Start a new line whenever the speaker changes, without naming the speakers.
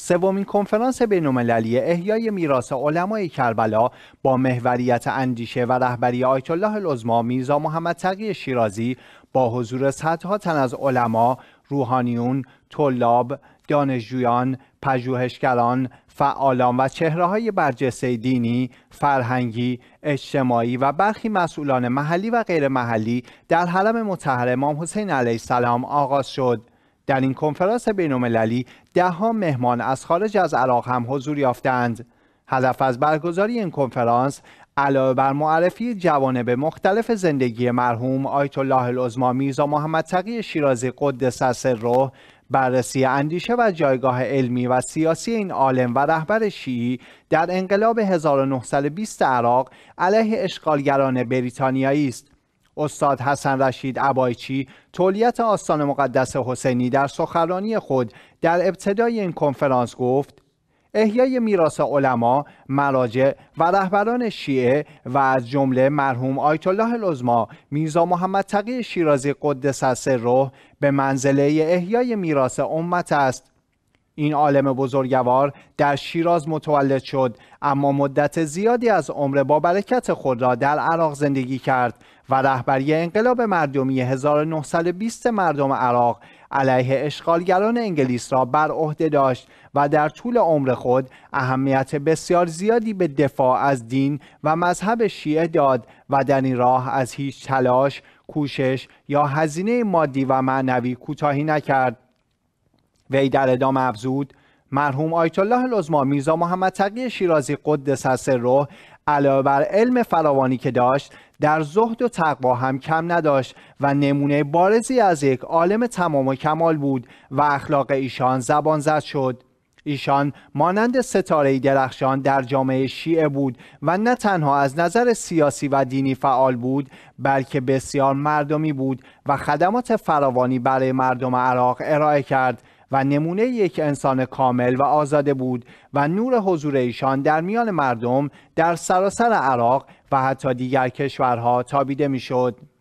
سومین کنفرانس بینالمللی احیای میراث علمای کربلا با محوریت اندیشه و رهبری آیت الله العظما میرزا محمد تقی شیرازی با حضور صدها تن از علما، روحانیون، طلاب، دانشجویان، پژوهشگران، فعالان و چهره های برجسته دینی، فرهنگی، اجتماعی و برخی مسئولان محلی و غیر محلی در حرم مطهر امام حسین علیه السلام آغاز شد. در این کنفرانس بین‌المللی دهها مهمان از خارج از عراق هم حضور یافتند هدف از برگزاری این کنفرانس علاوه بر معرفی جوانب مختلف زندگی مرحوم آیت الله العظما میرزا محمد تقی شیرازی قدس سره بررسی اندیشه و جایگاه علمی و سیاسی این عالم و رهبر شیعی در انقلاب 1920 عراق علیه اشغالگران بریتانیایی است استاد حسن رشید عبایچی تولیت آستان مقدس حسینی در سخرانی خود در ابتدای این کنفرانس گفت احیای میراث علما، مراجع و رهبران شیعه و از جمله مرحوم آیت الله لزما میرزا محمد تقی شیرازی قدس روح به منزله احیای میراث امت است این عالم بزرگوار در شیراز متولد شد اما مدت زیادی از عمر با برکت خود را در عراق زندگی کرد و رهبری انقلاب مردمی 1920 مردم عراق علیه اشغالگران انگلیس را بر عهده داشت و در طول عمر خود اهمیت بسیار زیادی به دفاع از دین و مذهب شیعه داد و در این راه از هیچ تلاش، کوشش یا هزینه مادی و معنوی کوتاهی نکرد. وی در ادامه افزود مرحوم آیت الله لزما میرزا محمد تقی شیرازی قدس سره علاوه بر علم فراوانی که داشت در زهد و تقوا هم کم نداشت و نمونه بارزی از یک عالم تمام و کمال بود و اخلاق ایشان زبان زد شد ایشان مانند ستاره درخشان در جامعه شیعه بود و نه تنها از نظر سیاسی و دینی فعال بود بلکه بسیار مردمی بود و خدمات فراوانی برای مردم عراق ارائه کرد و نمونه یک انسان کامل و آزاده بود و نور حضور ایشان در میان مردم در سراسر عراق و حتی دیگر کشورها تابیده میشد.